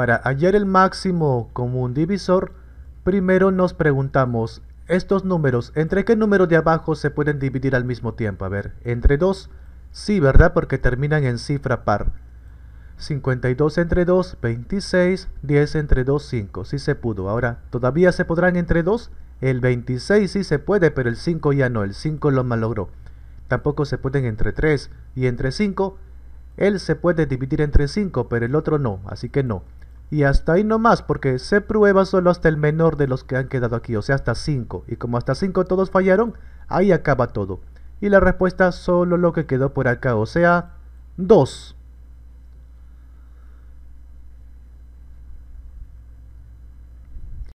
Para hallar el máximo común divisor, primero nos preguntamos, estos números, ¿entre qué números de abajo se pueden dividir al mismo tiempo? A ver, ¿entre 2? Sí, ¿verdad? Porque terminan en cifra par. 52 entre 2, 26, 10 entre 2, 5, sí se pudo. Ahora, ¿todavía se podrán entre 2? El 26 sí se puede, pero el 5 ya no, el 5 lo malogró. Tampoco se pueden entre 3 y entre 5. Él se puede dividir entre 5, pero el otro no, así que no. Y hasta ahí no más, porque se prueba solo hasta el menor de los que han quedado aquí, o sea, hasta 5. Y como hasta 5 todos fallaron, ahí acaba todo. Y la respuesta solo lo que quedó por acá, o sea, 2.